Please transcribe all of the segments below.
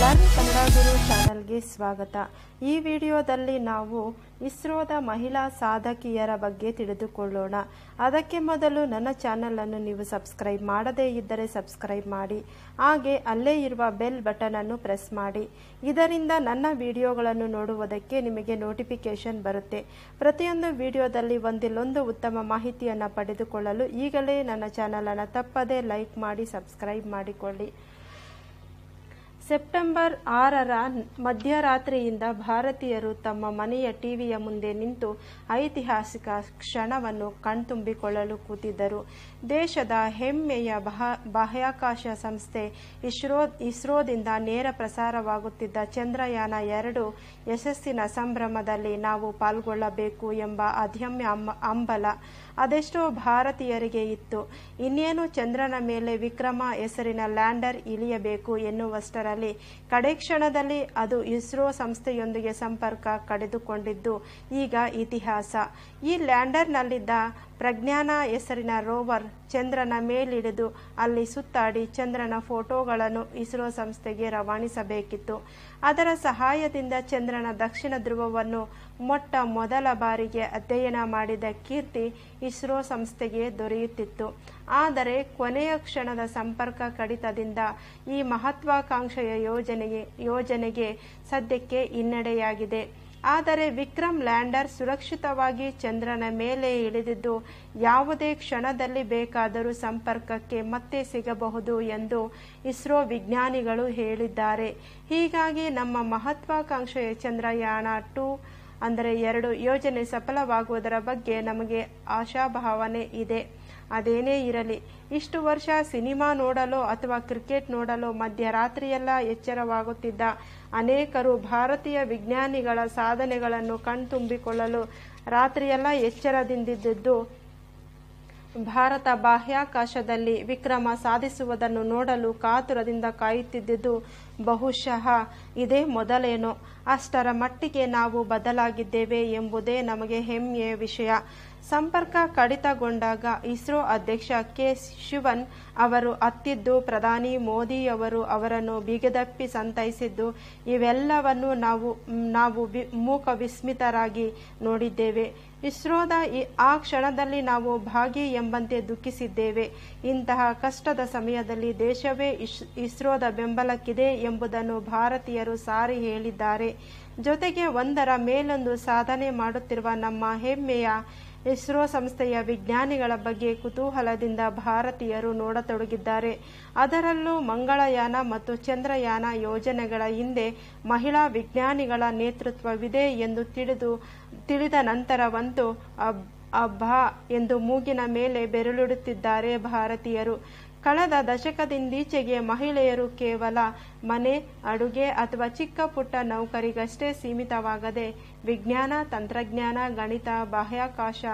learn Kannada ಗುರು ಸ್ವಾಗತ ಈ ವಿಡಿಯೋದಲ್ಲಿ ನಾವು ಇಸ್ರೋದ ಮಹಿಳಾ ಸಾಧಕಿಯರ ಬಗ್ಗೆ ತಿಳಿದುಕೊಳ್ಳೋಣ ಅದಕ್ಕೆ ಮೊದಲು ನನ್ನ ಚಾನಲನ್ನು ನೀವು ಸಬ್ಸ್ಕ್ರೈಬ್ ಮಾಡದೇ ಇದ್ದರೆ ಸಬ್ಸ್ಕ್ರೈಬ್ ಮಾಡಿ ಹಾಗೆ ಅಲ್ಲೇ ಇರುವ ಬೆಲ್ ಬಟನನ್ನು ಪ್ರೆಸ್ ಮಾಡಿ ಇದರಿಂದ ನನ್ನ ವಿಡಿಯೋಗಳನ್ನು ನೋಡುವುದಕ್ಕೆ ನಿಮಗೆ ನೋಟಿಫಿಕೇಶನ್ ಬರುತ್ತೆ ಪ್ರತಿಯೊಂದು ವಿಡಿಯೋದಲ್ಲಿ ಒಂದಿಲ್ಲೊಂದು ಉತ್ತಮ ಮಾಹಿತಿಯನ್ನು ಪಡೆದುಕೊಳ್ಳಲು ಈಗಲೇ ನನ್ನ ಚಾನಲನ್ನು ತಪ್ಪದೇ ಲೈಕ್ ಮಾಡಿ ಸಬ್ಸ್ಕ್ರೈಬ್ ಮಾಡಿಕೊಳ್ಳಿ ಸೆಪ್ಟೆಂಬರ್ ಆರರ ಮಧ್ಯರಾತ್ರಿಯಿಂದ ಭಾರತೀಯರು ತಮ್ಮ ಮನೆಯ ಟಿವಿಯ ಮುಂದೆ ನಿಂತು ಐತಿಹಾಸಿಕ ಕ್ಷಣವನ್ನು ಕಣ್ತುಂಬಿಕೊಳ್ಳಲು ಕೂತಿದ್ದರು ದೇಶದ ಹೆಮ್ಮೆಯ ಬಾಹ್ಯಾಕಾಶ ಸಂಸ್ಥೆ ಇಸ್ರೋ ಇಸ್ರೋದಿಂದ ನೇರ ಪ್ರಸಾರವಾಗುತ್ತಿದ್ದ ಚಂದ್ರಯಾನ ಎರಡು ಯಶಸ್ಸಿನ ಸಂಭ್ರಮದಲ್ಲಿ ನಾವು ಪಾಲ್ಗೊಳ್ಳಬೇಕು ಎಂಬ ಅಧ್ಯಮ್ಯ ಅಂಬಲ ಅದೆಷ್ಟೋ ಭಾರತೀಯರಿಗೆ ಇತ್ತು ಇನ್ನೇನು ಚಂದ್ರನ ಮೇಲೆ ವಿಕ್ರಮ ಹೆಸರಿನ ಲ್ಯಾಂಡರ್ ಇಳಿಯಬೇಕು ಎನ್ನುವಷ್ಟರಲ್ಲಿ ಕಡೆ ಕ್ಷಣದಲ್ಲಿ ಅದು ಇಸ್ರೋ ಸಂಸ್ಥೆಯೊಂದಿಗೆ ಸಂಪರ್ಕ ಕಡಿದುಕೊಂಡಿದ್ದು ಈಗ ಇತಿಹಾಸ ಈ ಲ್ಯಾಂಡರ್ನಲ್ಲಿದ್ದ ಪ್ರಜ್ಞಾನ ಹೆಸರಿನ ರೋವರ್ ಚಂದ್ರನ ಮೇಲಿಳಿದು ಅಲ್ಲಿ ಸುತ್ತಾಡಿ ಚಂದ್ರನ ಫೋಟೋಗಳನ್ನು ಇಸ್ರೋ ಸಂಸ್ಥೆಗೆ ರವಾನಿಸಬೇಕಿತ್ತು ಅದರ ಸಹಾಯದಿಂದ ಚಂದ್ರನ ದಕ್ಷಿಣ ಧ್ರುವವನ್ನು ಮೊಟ್ಟ ಮೊದಲ ಬಾರಿಗೆ ಅಧ್ಯಯನ ಮಾಡಿದ ಕೀರ್ತಿ ಇಸ್ರೋ ಸಂಸ್ಥೆಗೆ ದೊರೆಯುತ್ತಿತ್ತು ಆದರೆ ಕೊನೆಯ ಕ್ಷಣದ ಸಂಪರ್ಕ ಕಡಿತದಿಂದ ಈ ಮಹತ್ವಾಕಾಂಕ್ಷೆಯ ಯೋಜನೆಗೆ ಯೋಜನೆಗೆ ಸದ್ಯಕ್ಕೆ ಹಿನ್ನಡೆಯಾಗಿದೆ ಆದರೆ ವಿಕ್ರಮ್ ಲ್ಯಾಂಡರ್ ಸುರಕ್ಷಿತವಾಗಿ ಚಂದ್ರನ ಮೇಲೆ ಇಳಿದಿದ್ದು ಯಾವುದೇ ಕ್ಷಣದಲ್ಲಿ ಬೇಕಾದರೂ ಸಂಪರ್ಕಕ್ಕೆ ಮತ್ತೆ ಸಿಗಬಹುದು ಎಂದು ಇಸ್ರೋ ವಿಜ್ಞಾನಿಗಳು ಹೇಳಿದ್ದಾರೆ ಹೀಗಾಗಿ ನಮ್ಮ ಮಹತ್ವಾಕಾಂಕ್ಷೆಯ ಚಂದ್ರಯಾನ ಟು ಅಂದರೆ ಎರಡು ಯೋಜನೆ ಸಫಲವಾಗುವುದರ ಬಗ್ಗೆ ನಮಗೆ ಆಶಾಭಾವನೆ ಇದೆ ಅದೇನೇ ಇರಲಿ ಇಷ್ಟು ವರ್ಷ ಸಿನಿಮಾ ನೋಡಲು ಅಥವಾ ಕ್ರಿಕೆಟ್ ನೋಡಲು ಮಧ್ಯರಾತ್ರಿಯೆಲ್ಲ ಎಚ್ಚರವಾಗುತ್ತಿದ್ದ ಅನೇಕರು ಭಾರತೀಯ ವಿಜ್ಞಾನಿಗಳ ಸಾಧನೆಗಳನ್ನು ಕಣ್ತುಂಬಿಕೊಳ್ಳಲು ರಾತ್ರಿಯೆಲ್ಲ ಎಚ್ಚರದಿಂದಿದ್ದದ್ದು ಭಾರತ ಬಾಹ್ಯಾಕಾಶದಲ್ಲಿ ವಿಕ್ರಮ ಸಾಧಿಸುವುದನ್ನು ನೋಡಲು ಕಾತುರದಿಂದ ಕಾಯುತ್ತಿದ್ದುದು ಬಹುಶಃ ಇದೇ ಮೊದಲೇನೋ ಅಷ್ಟರ ಮಟ್ಟಿಗೆ ನಾವು ಬದಲಾಗಿದ್ದೇವೆ ಎಂಬುದೇ ನಮಗೆ ಹೆಮ್ಮೆಯ ವಿಷಯ ಸಂಪರ್ಕ ಕಡಿತಗೊಂಡಾಗ ಇಸ್ರೋ ಅಧ್ಯಕ್ಷ ಕೆ ಶಿವನ್ ಅವರು ಅತ್ತಿದ್ದು ಪ್ರಧಾನಿ ಮೋದಿ ಅವರು ಅವರನ್ನು ಬಿಗದಪ್ಪಿ ಸಂತೈಸಿದ್ದು ಇವೆಲ್ಲವನ್ನು ನಾವು ನಾವು ಮೂಕ ವಿಸ್ಮಿತರಾಗಿ ನೋಡಿದ್ದೇವೆ ಇಸ್ರೋದ ಆ ಕ್ಷಣದಲ್ಲಿ ನಾವು ಭಾಗಿ ಎಂಬಂತೆ ದುಃಖಿಸಿದ್ದೇವೆ ಇಂತಹ ಕಷ್ಟದ ಸಮಯದಲ್ಲಿ ದೇಶವೇ ಇಸ್ರೋದ ಬೆಂಬಲಕ್ಕಿದೆ ಎಂಬುದನ್ನು ಭಾರತೀಯರು ಸಾರಿ ಹೇಳಿದ್ದಾರೆ ಜೊತೆಗೆ ಒಂದರ ಮೇಲೊಂದು ಸಾಧನೆ ಮಾಡುತ್ತಿರುವ ನಮ್ಮ ಹೆಮ್ಮೆಯ ಇಸ್ರೋ ಸಂಸ್ಥೆಯ ವಿಜ್ಞಾನಿಗಳ ಬಗ್ಗೆ ಕುತೂಹಲದಿಂದ ಭಾರತೀಯರು ನೋಡತೊಡಗಿದ್ದಾರೆ ಅದರಲ್ಲೂ ಮಂಗಳಯಾನ ಮತ್ತು ಚಂದ್ರಯಾನ ಯೋಜನೆಗಳ ಹಿಂದೆ ಮಹಿಳಾ ವಿಜ್ಞಾನಿಗಳ ನೇತೃತ್ವವಿದೆ ಎಂದು ತಿಳಿದು ತಿಳಿದ ನಂತರವಂತೂ ಅಬ್ಬಾ ಎಂದು ಮೂಗಿನ ಮೇಲೆ ಬೆರಳಿಡುತ್ತಿದ್ದಾರೆ ಭಾರತೀಯರು ಕಳೆದ ದಶಕದಿಂದೀಚೆಗೆ ಮಹಿಳೆಯರು ಕೇವಲ ಮನೆ ಅಡುಗೆ ಅಥವಾ ಚಿಕ್ಕ ಪುಟ್ಟ ನೌಕರಿಗಷ್ಟೇ ಸೀಮಿತವಾಗದೆ ವಿಜ್ಞಾನ ತಂತ್ರಜ್ಞಾನ ಗಣಿತ ಬಾಹ್ಯಾಕಾಶ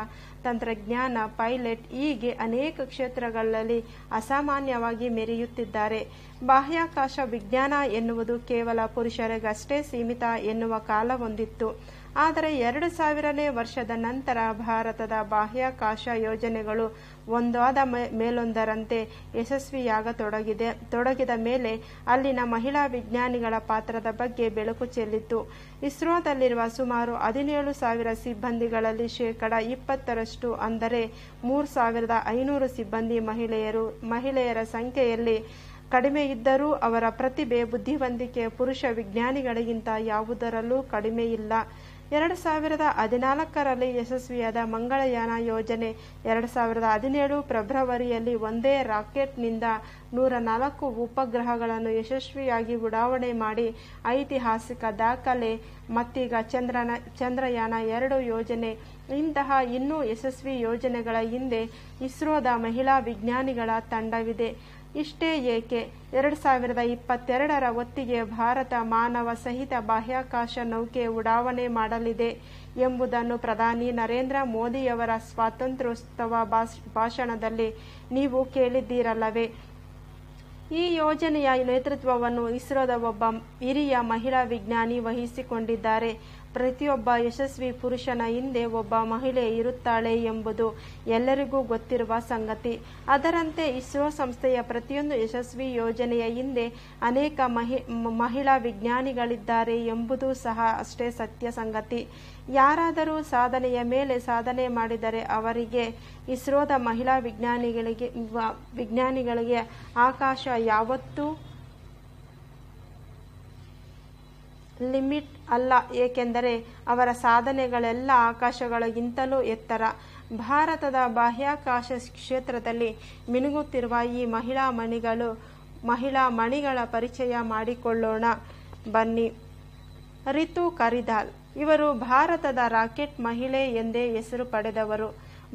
ತಂತ್ರಜ್ಞಾನ ಪೈಲಟ್ ಹೀಗೆ ಅನೇಕ ಕ್ಷೇತ್ರಗಳಲ್ಲಿ ಅಸಾಮಾನ್ಯವಾಗಿ ಮೆರೆಯುತ್ತಿದ್ದಾರೆ ಬಾಹ್ಯಾಕಾಶ ವಿಜ್ಞಾನ ಎನ್ನುವುದು ಕೇವಲ ಪುರುಷರಿಗಷ್ಟೇ ಸೀಮಿತ ಎನ್ನುವ ಕಾಲವೊಂದಿತ್ತು ಆದರೆ ಎರಡು ಸಾವಿರನೇ ವರ್ಷದ ನಂತರ ಭಾರತದ ಬಾಹ್ಯಾಕಾಶ ಯೋಜನೆಗಳು ಒಂದಾದ ಮೇಲೊಂದರಂತೆ ಯಶಸ್ವಿಯಾಗತೊಡಗಿದೆ ತೊಡಗಿದ ಮೇಲೆ ಅಲ್ಲಿನ ಮಹಿಳಾ ವಿಜ್ಞಾನಿಗಳ ಪಾತ್ರದ ಬಗ್ಗೆ ಬೆಳಕು ಚೆಲ್ಲಿತು ಇಸ್ರೋದಲ್ಲಿರುವ ಸುಮಾರು ಹದಿನೇಳು ಸಾವಿರ ಸಿಬ್ಬಂದಿಗಳಲ್ಲಿ ಶೇಕಡ ಇಪ್ಪತ್ತರಷ್ಟು ಅಂದರೆ ಮೂರು ಸಾವಿರದ ಐನೂರು ಸಿಬ್ಬಂದಿ ಮಹಿಳೆಯರು ಮಹಿಳೆಯರ ಸಂಖ್ಯೆಯಲ್ಲಿ ಕಡಿಮೆ ಇದ್ದರೂ ಅವರ ಪ್ರತಿಭೆ ಬುದ್ಧಿವಂತಿಕೆ ಪುರುಷ ವಿಜ್ಞಾನಿಗಳಿಗಿಂತ ಯಾವುದರಲ್ಲೂ ಕಡಿಮೆ ಇಲ್ಲ ಎರಡು ಸಾವಿರದ ಹದಿನಾಲ್ಕರಲ್ಲಿ ಯಶಸ್ವಿಯಾದ ಮಂಗಳಯಾನ ಯೋಜನೆ ಎರಡು ಸಾವಿರದ ಹದಿನೇಳು ಫೆಬ್ರವರಿಯಲ್ಲಿ ಒಂದೇ ರಾಕೆಟ್ನಿಂದ ನೂರ ನಾಲ್ಕು ಉಪಗ್ರಹಗಳನ್ನು ಯಶಸ್ವಿಯಾಗಿ ಉಡಾವಣೆ ಮಾಡಿ ಐತಿಹಾಸಿಕ ದಾಖಲೆ ಮತ್ತೀಗ ಚಂದ್ರನ ಚಂದ್ರಯಾನ ಎರಡು ಯೋಜನೆ ಇಂತಹ ಇನ್ನೂ ಯಶಸ್ವಿ ಯೋಜನೆಗಳ ಹಿಂದೆ ಇಸ್ರೋದ ಮಹಿಳಾ ವಿಜ್ಞಾನಿಗಳ ತಂಡವಿದೆ ಇಷ್ಟೇ ಏಕೆ ಎರಡು ಸಾವಿರದ ಇಪ್ಪತ್ತೆರಡರ ಹೊತ್ತಿಗೆ ಭಾರತ ಮಾನವ ಸಹಿತ ಬಾಹ್ಯಾಕಾಶ ನೌಕೆ ಉಡಾವಣೆ ಮಾಡಲಿದೆ ಎಂಬುದನ್ನು ಪ್ರಧಾನಿ ನರೇಂದ್ರ ಮೋದಿಯವರ ಸ್ವಾತಂತ್ರ್ಯೋತ್ಸವ ಭಾಷಣದಲ್ಲಿ ನೀವು ಕೇಳಿದ್ದೀರಲ್ಲವೇ ಈ ಯೋಜನೆಯ ನೇತೃತ್ವವನ್ನು ಇಸ್ರೋದ ಒಬ್ಬ ಹಿರಿಯ ಮಹಿಳಾ ವಿಜ್ಞಾನಿ ವಹಿಸಿಕೊಂಡಿದ್ದಾರೆ ಪ್ರತಿಯೊಬ್ಬ ಯಶಸ್ವಿ ಪುರುಷನ ಹಿಂದೆ ಒಬ್ಬ ಮಹಿಳೆ ಇರುತ್ತಾಳೆ ಎಂಬುದು ಎಲ್ಲರಿಗೂ ಗೊತ್ತಿರುವ ಸಂಗತಿ ಅದರಂತೆ ಇಸ್ರೋ ಸಂಸ್ಥೆಯ ಪ್ರತಿಯೊಂದು ಯಶಸ್ವಿ ಯೋಜನೆಯ ಹಿಂದೆ ಅನೇಕ ಮಹಿಳಾ ವಿಜ್ಞಾನಿಗಳಿದ್ದಾರೆ ಎಂಬುದು ಸಹ ಅಷ್ಟೇ ಸತ್ಯ ಸಂಗತಿ ಯಾರಾದರೂ ಸಾಧನೆಯ ಮೇಲೆ ಸಾಧನೆ ಮಾಡಿದರೆ ಅವರಿಗೆ ಇಸ್ರೋದ ಮಹಿಳಾ ವಿಜ್ಞಾನಿಗಳಿಗೆ ವಿಜ್ಞಾನಿಗಳಿಗೆ ಆಕಾಶ ಯಾವತ್ತೂ ಲಿಮಿಟ್ ಅಲ್ಲ ಏಕೆಂದರೆ ಅವರ ಸಾಧನೆಗಳೆಲ್ಲ ಆಕಾಶಗಳಿಗಿಂತಲೂ ಎತ್ತರ ಭಾರತದ ಬಾಹ್ಯಾಕಾಶ ಕ್ಷೇತ್ರದಲ್ಲಿ ಮಿನುಗುತ್ತಿರುವ ಈ ಮಹಿಳಾ ಮಣಿಗಳು ಮಹಿಳಾ ಮಣಿಗಳ ಪರಿಚಯ ಮಾಡಿಕೊಳ್ಳೋಣ ಬನ್ನಿ ರಿತು ಕರಿದಾಲ್ ಇವರು ಭಾರತದ ರಾಕೆಟ್ ಮಹಿಳೆ ಎಂದೇ ಹೆಸರು ಪಡೆದವರು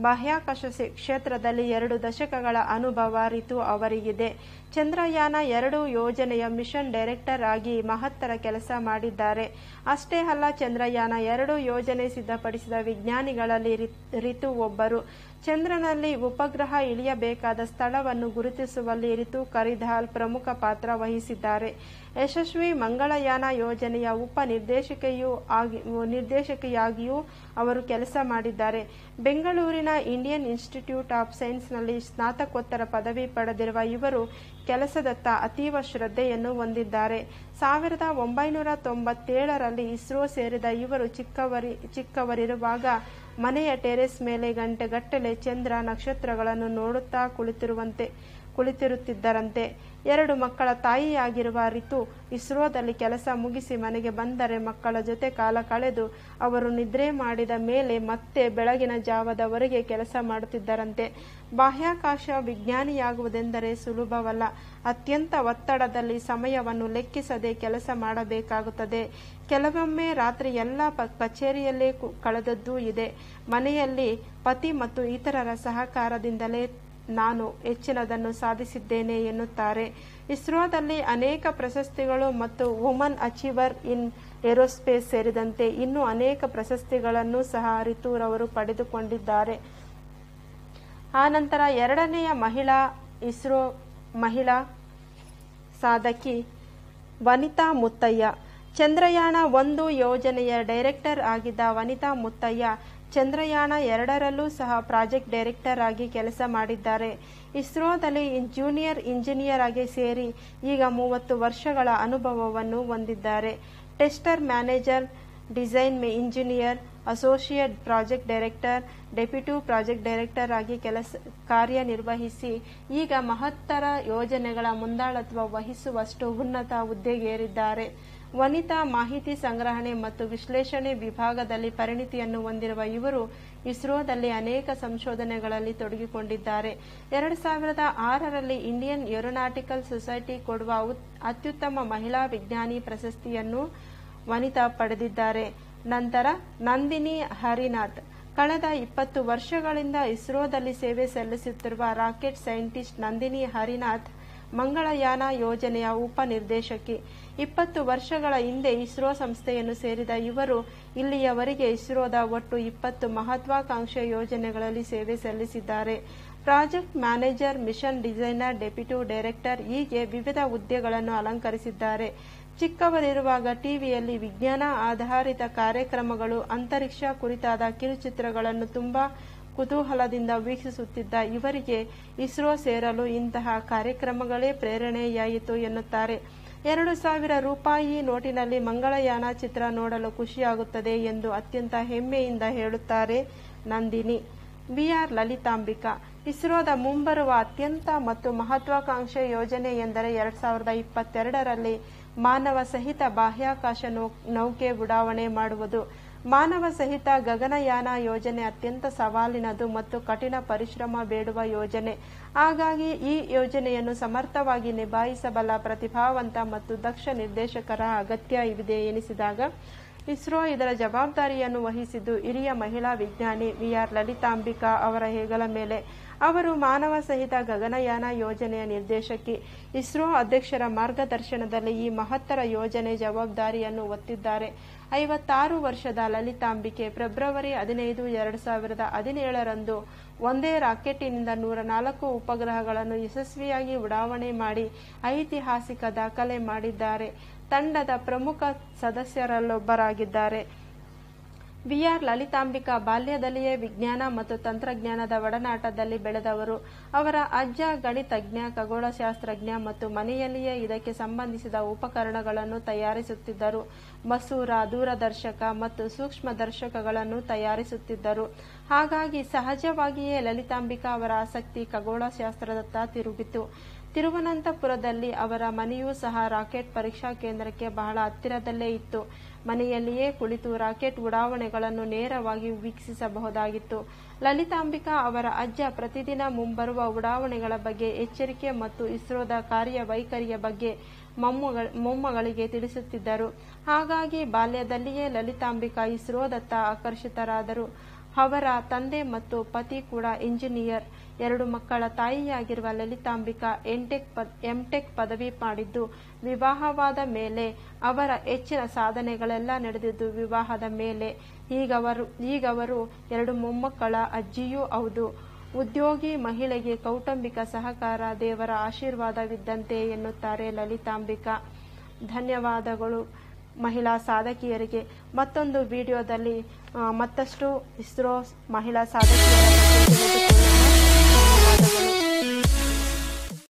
ಬಾಹ್ಯಾಕಾಶ ಕ್ಷೇತ್ರದಲ್ಲಿ ಎರಡು ದಶಕಗಳ ಅನುಭವ ರಿತು ಅವರಿಗಿದೆ ಚಂದ್ರಯಾನ ಎರಡು ಯೋಜನೆಯ ಮಿಷನ್ ಡೈರೆಕ್ಟರ್ ಆಗಿ ಮಹತ್ತರ ಕೆಲಸ ಮಾಡಿದ್ದಾರೆ ಅಷ್ಟೇ ಅಲ್ಲ ಚಂದ್ರಯಾನ ಎರಡು ಯೋಜನೆ ಸಿದ್ಧಪಡಿಸಿದ ವಿಜ್ಞಾನಿಗಳಲ್ಲಿ ರಿತು ಒಬ್ಬರು ಚಂದ್ರನಲ್ಲಿ ಉಪಗ್ರಹ ಇಳಿಯಬೇಕಾದ ಸ್ಥಳವನ್ನು ಗುರುತಿಸುವಲ್ಲಿ ರಿತು ಕರಿದಾಲ್ ಪ್ರಮುಖ ಪಾತ್ರ ವಹಿಸಿದ್ದಾರೆ ಯಶಸ್ವಿ ಮಂಗಳಯಾನ ಯೋಜನೆಯ ಉಪ ನಿರ್ದೇಶಕಿಯೂ ಆಗಿ ನಿರ್ದೇಶಕಿಯಾಗಿಯೂ ಅವರು ಕೆಲಸ ಮಾಡಿದ್ದಾರೆ ಬೆಂಗಳೂರಿನ ಇಂಡಿಯನ್ ಇನ್ಸ್ಟಿಟ್ಯೂಟ್ ಆಫ್ ಸೈನ್ಸ್ನಲ್ಲಿ ಸ್ನಾತಕೋತ್ತರ ಪದವಿ ಪಡೆದಿರುವ ಇವರು ಕೆಲಸದತ್ತ ಅತೀವ ಶ್ರದ್ಧೆಯನ್ನು ಹೊಂದಿದ್ದಾರೆ ಸಾವಿರದ ಒಂಬೈನೂರ ತೊಂಬತ್ತೇಳರಲ್ಲಿ ಇಸ್ರೋ ಸೇರಿದ ಇವರು ಚಿಕ್ಕವರಿ ಚಿಕ್ಕವರಿರುವಾಗ ಮನೆಯ ಟೆರೆಸ್ ಮೇಲೆ ಗಂಟೆಗಟ್ಟಲೆ ಚಂದ್ರ ನಕ್ಷತ್ರಗಳನ್ನು ನೋಡುತ್ತಾ ಕುಳಿತಿರುವಂತೆ ಕುಳಿತಿರುತ್ತಿದ್ದರಂತೆ ಎರಡು ಮಕ್ಕಳ ತಾಯಿಯಾಗಿರುವ ರಿತು ಇಸ್ರೋದಲ್ಲಿ ಕೆಲಸ ಮುಗಿಸಿ ಮನೆಗೆ ಬಂದರೆ ಮಕ್ಕಳ ಜೊತೆ ಕಾಲ ಕಳೆದು ಅವರು ನಿದ್ರೆ ಮಾಡಿದ ಮೇಲೆ ಮತ್ತೆ ಬೆಳಗಿನ ಜಾವದವರೆಗೆ ಕೆಲಸ ಮಾಡುತ್ತಿದ್ದರಂತೆ ಬಾಹ್ಯಾಕಾಶ ವಿಜ್ಞಾನಿಯಾಗುವುದೆಂದರೆ ಸುಲಭವಲ್ಲ ಅತ್ಯಂತ ಒತ್ತಡದಲ್ಲಿ ಸಮಯವನ್ನು ಲೆಕ್ಕಿಸದೆ ಕೆಲಸ ಮಾಡಬೇಕಾಗುತ್ತದೆ ಕೆಲವೊಮ್ಮೆ ರಾತ್ರಿ ಎಲ್ಲ ಕಚೇರಿಯಲ್ಲೇ ಕಳೆದದ್ದೂ ಇದೆ ಮನೆಯಲ್ಲಿ ಪತಿ ಮತ್ತು ಇತರರ ಸಹಕಾರದಿಂದಲೇ ನಾನು ಹೆಚ್ಚಿನದನ್ನು ಸಾಧಿಸಿದ್ದೇನೆ ಎನ್ನುತ್ತಾರೆ ಇಸ್ರೋದಲ್ಲಿ ಅನೇಕ ಪ್ರಶಸ್ತಿಗಳು ಮತ್ತು ವುಮನ್ ಅಚೀವರ್ ಇನ್ ಏರೋಸ್ಪೇಸ್ ಸೇರಿದಂತೆ ಇನ್ನೂ ಅನೇಕ ಪ್ರಶಸ್ತಿಗಳನ್ನು ಸಹ ರಿತೂರವರು ಪಡೆದುಕೊಂಡಿದ್ದಾರೆ ಆ ನಂತರ ಎರಡನೆಯ ಮಹಿಳಾ ಇಸ್ರೋ ಮಹಿಳಾ ಸಾಧಕಿ ವನಿತಾ ಮುತ್ತಯ್ಯ ಚಂದ್ರಯಾನ ಒಂದು ಯೋಜನೆಯ ಡೈರೆಕ್ಟರ್ ಆಗಿದ್ದ ವನಿತಾ ಮುತ್ತಯ್ಯ ಚಂದ್ರಯಾನ ಎರಡರಲ್ಲೂ ಸಹ ಪ್ರಾಜೆಕ್ಟ್ ಡೈರೆಕ್ಟರ್ ಆಗಿ ಕೆಲಸ ಮಾಡಿದ್ದಾರೆ ಇಸ್ರೋದಲ್ಲಿ ಜೂನಿಯರ್ ಇಂಜಿನಿಯರ್ ಆಗಿ ಸೇರಿ ಈಗ ಮೂವತ್ತು ವರ್ಷಗಳ ಅನುಭವವನ್ನು ಹೊಂದಿದ್ದಾರೆ tester manager design engineer associate project director deputy project director ಆಗಿ ಕೆಲಸ ಕಾರ್ಯನಿರ್ವಹಿಸಿ ಈಗ ಮಹತ್ತರ ಯೋಜನೆಗಳ ಮುಂದಾಳತ್ವ ವಹಿಸುವಷ್ಟು ಉನ್ನತ ಹುದ್ದೆಗೇರಿದ್ದಾರೆ ವನಿತಾ ಮಾಹಿತಿ ಸಂಗ್ರಹಣೆ ಮತ್ತು ವಿಶ್ಲೇಷಣೆ ವಿಭಾಗದಲ್ಲಿ ಪರಿಣಿತಿಯನ್ನು ಹೊಂದಿರುವ ಇವರು ಇಸ್ರೋದಲ್ಲಿ ಅನೇಕ ಸಂಶೋಧನೆಗಳಲ್ಲಿ ತೊಡಗಿಕೊಂಡಿದ್ದಾರೆ ಎರಡು ಸಾವಿರದ ಆರರಲ್ಲಿ ಇಂಡಿಯನ್ ಏರೋನಾಟಿಕಲ್ ಸೊಸೈಟಿ ಕೊಡುವ ಅತ್ಯುತ್ತಮ ಮಹಿಳಾ ವಿಜ್ಞಾನಿ ಪ್ರಶಸ್ತಿಯನ್ನು ವನಿತಾ ಪಡೆದಿದ್ದಾರೆ ನಂತರ ನಂದಿನಿ ಹರಿನಾಥ್ ಕಳೆದ ಇಪ್ಪತ್ತು ವರ್ಷಗಳಿಂದ ಇಸ್ರೋದಲ್ಲಿ ಸೇವೆ ಸಲ್ಲಿಸುತ್ತಿರುವ ರಾಕೆಟ್ ಸೈಂಟಿಸ್ಟ್ ನಂದಿನಿ ಹರಿನಾಥ್ ಮಂಗಳಯಾನ ಯೋಜನೆಯ ಉಪನಿರ್ದೇಶಕಿ ಇಪ್ಪತ್ತು ವರ್ಷಗಳ ಹಿಂದೆ ಇಸ್ರೋ ಸಂಸ್ಥೆಯನ್ನು ಸೇರಿದ ಇವರು ಇಲ್ಲಿಯವರೆಗೆ ಇಸ್ರೋದ ಒಟ್ಟು ಇಪ್ಪತ್ತು ಮಹತ್ವಾಕಾಂಕ್ಷೆ ಯೋಜನೆಗಳಲ್ಲಿ ಸೇವೆ ಸಲ್ಲಿಸಿದ್ದಾರೆ project manager mission designer deputy director ಹೀಗೆ ವಿವಿಧ ಹುದ್ದೆಗಳನ್ನು ಅಲಂಕರಿಸಿದ್ದಾರೆ ಚಿಕ್ಕವರಿರುವಾಗ ಟಿವಿಯಲ್ಲಿ ವಿಜ್ಞಾನ ಆಧಾರಿತ ಕಾರ್ಯಕ್ರಮಗಳು ಅಂತರಿಕ್ಷ ಕುರಿತಾದ ಕಿರುಚಿತ್ರಗಳನ್ನು ತುಂಬಾ ಕುತೂಹಲದಿಂದ ವೀಕ್ಷಿಸುತ್ತಿದ್ದ ಇವರಿಗೆ ಇಸ್ರೋ ಸೇರಲು ಇಂತಹ ಕಾರ್ಯಕ್ರಮಗಳೇ ಪ್ರೇರಣೆಯಾಯಿತು ಎನ್ನುತ್ತಾರೆ ಎರಡು ಸಾವಿರ ರೂಪಾಯಿ ನೋಟಿನಲ್ಲಿ ಮಂಗಳಯಾನ ಚಿತ್ರ ನೋಡಲು ಖುಷಿಯಾಗುತ್ತದೆ ಎಂದು ಅತ್ಯಂತ ಹೆಮ್ಮೆಯಿಂದ ಹೇಳುತ್ತಾರೆ ನಂದಿನಿ ವಿಆರ್ ಲಲಿತಾಂಬಿಕಾ ಇಸ್ರೋದ ಮುಂಬರುವ ಅತ್ಯಂತ ಮತ್ತು ಮಹತ್ವಾಕಾಂಕ್ಷೆ ಯೋಜನೆ ಎಂದರೆ ಎರಡ್ ಸಾವಿರದ ಇಪ್ಪತ್ತೆರಡರಲ್ಲಿ ಮಾನವ ಸಹಿತ ಬಾಹ್ಯಾಕಾಶ ನೌಕೆ ಉಡಾವಣೆ ಮಾಡುವುದು ಮಾನವ ಸಹಿತ ಗಗನಯಾನ ಯೋಜನೆ ಅತ್ಯಂತ ಸವಾಲಿನದು ಮತ್ತು ಕಠಿಣ ಪರಿಶ್ರಮ ಬೇಡುವ ಯೋಜನೆ ಹಾಗಾಗಿ ಈ ಯೋಜನೆಯನ್ನು ಸಮರ್ಥವಾಗಿ ನಿಭಾಯಿಸಬಲ್ಲ ಪ್ರತಿಭಾವಂತ ಮತ್ತು ದಕ್ಷ ನಿರ್ದೇಶಕರ ಅಗತ್ಯವಿದೆ ಎನಿಸಿದಾಗ ಇಸ್ರೋ ಇದರ ಜವಾಬ್ದಾರಿಯನ್ನು ವಹಿಸಿದ್ದು ಹಿರಿಯ ಮಹಿಳಾ ವಿಜ್ಞಾನಿ ವಿ ಆರ್ ಲಲಿತಾಂಬಿಕಾ ಅವರ ಹೆಗಲ ಮೇಲೆ ಅವರು ಮಾನವ ಸಹಿತ ಗಗನಯಾನ ಯೋಜನೆಯ ನಿರ್ದೇಶಕಿ ಇಸ್ರೋ ಅಧ್ಯಕ್ಷರ ಮಾರ್ಗದರ್ಶನದಲ್ಲಿ ಈ ಮಹತ್ತರ ಯೋಜನೆ ಜವಾಬ್ದಾರಿಯನ್ನು ಒತ್ತಿದ್ದಾರೆ ಐವತ್ತಾರು ವರ್ಷದ ಲಲಿತಾಂಬಿಕೆ ಫೆಬ್ರವರಿ ಹದಿನೈದು ಎರಡು ಸಾವಿರದ ಹದಿನೇಳರಂದು ಒಂದೇ ರಾಕೆಟಿನಿಂದ ನೂರ ನಾಲ್ಕು ಉಪಗ್ರಹಗಳನ್ನು ಯಶಸ್ವಿಯಾಗಿ ಉಡಾವಣೆ ಮಾಡಿ ಐತಿಹಾಸಿಕ ದಾಖಲೆ ಮಾಡಿದ್ದಾರೆ ತಂಡದ ಪ್ರಮುಖ ಸದಸ್ಯರಲ್ಲೊಬ್ಬರಾಗಿದ್ದಾರೆ ವಿಆರ್ ಲಲಿತಾಂಬಿಕಾ ಬಾಲ್ಯದಲ್ಲಿಯೇ ವಿಜ್ಞಾನ ಮತ್ತು ತಂತ್ರಜ್ಞಾನದ ಒಡನಾಟದಲ್ಲಿ ಬೆಳೆದವರು ಅವರ ಅಜ್ಜ ಗಣಿತಜ್ಞ ಖಗೋಳಶಾಸ್ತ್ರಜ್ಞ ಮತ್ತು ಮನೆಯಲ್ಲಿಯೇ ಇದಕ್ಕೆ ಸಂಬಂಧಿಸಿದ ಉಪಕರಣಗಳನ್ನು ತಯಾರಿಸುತ್ತಿದ್ದರು ಮಸೂರ ದೂರದರ್ಶಕ ಮತ್ತು ಸೂಕ್ಷ್ಮದರ್ಶಕಗಳನ್ನು ತಯಾರಿಸುತ್ತಿದ್ದರು ಹಾಗಾಗಿ ಸಹಜವಾಗಿಯೇ ಲಲಿತಾಂಬಿಕಾ ಅವರ ಆಸಕ್ತಿ ಖಗೋಳಶಾಸ್ತ್ರದತ್ತ ತಿರುಗಿತು ತಿರುವನಂತಪುರದಲ್ಲಿ ಅವರ ಮನೆಯೂ ಸಹ ರಾಕೆಟ್ ಪರೀಕ್ಷಾ ಕೇಂದ್ರಕ್ಕೆ ಬಹಳ ಹತ್ತಿರದಲ್ಲೇ ಇತ್ತು ಮನೆಯಲ್ಲಿಯೇ ಕುಳಿತು ರಾಕೆಟ್ ಉಡಾವಣೆಗಳನ್ನು ನೇರವಾಗಿ ವೀಕ್ಷಿಸಬಹುದಾಗಿತ್ತು ಲಲಿತಾಂಬಿಕಾ ಅವರ ಅಜ್ಜ ಪ್ರತಿದಿನ ಮುಂಬರುವ ಉಡಾವಣೆಗಳ ಬಗ್ಗೆ ಎಚ್ಚರಿಕೆ ಮತ್ತು ಇಸ್ರೋದ ಕಾರ್ಯವೈಖರಿಯ ಬಗ್ಗೆ ಮೊಮ್ಮಗಳಿಗೆ ತಿಳಿಸುತ್ತಿದ್ದರು ಹಾಗಾಗಿ ಬಾಲ್ಯದಲ್ಲಿಯೇ ಲಲಿತಾಂಬಿಕಾ ಇಸ್ರೋದತ್ತ ಆಕರ್ಷಿತರಾದರು ಅವರ ತಂದೆ ಮತ್ತು ಪತಿ ಕೂಡ ಇಂಜಿನಿಯರ್ ಎರಡು ಮಕ್ಕಳ ತಾಯಿಯಾಗಿರುವ ಲಲಿತಾಂಬಿಕಾ ಎಂಟೆಕ್ ಎಂಟೆಕ್ ಪದವಿ ಮಾಡಿದ್ದು ವಿವಾಹವಾದ ಮೇಲೆ ಅವರ ಹೆಚ್ಚಿನ ಸಾಧನೆಗಳೆಲ್ಲ ನಡೆದಿದ್ದು ವಿವಾಹದ ಮೇಲೆ ಈಗವರು ಈಗವರು ಎರಡು ಮೊಮ್ಮಕ್ಕಳ ಅಜ್ಜಿಯೂ ಹೌದು ಉದ್ಯೋಗಿ ಮಹಿಳೆಗೆ ಕೌಟುಂಬಿಕ ಸಹಕಾರ ದೇವರ ಆಶೀರ್ವಾದವಿದ್ದಂತೆ ಎನ್ನುತ್ತಾರೆ ಲಲಿತಾಂಬಿಕಾ ಧನ್ಯವಾದಗಳು ಮಹಿಳಾ ಸಾಧಕಿಯರಿಗೆ ಮತ್ತೊಂದು ವಿಡಿಯೋದಲ್ಲಿ ಮತ್ತಷ್ಟು ಇಸ್ರೋ ಮಹಿಳಾ ಸಾಧಕಿಯರ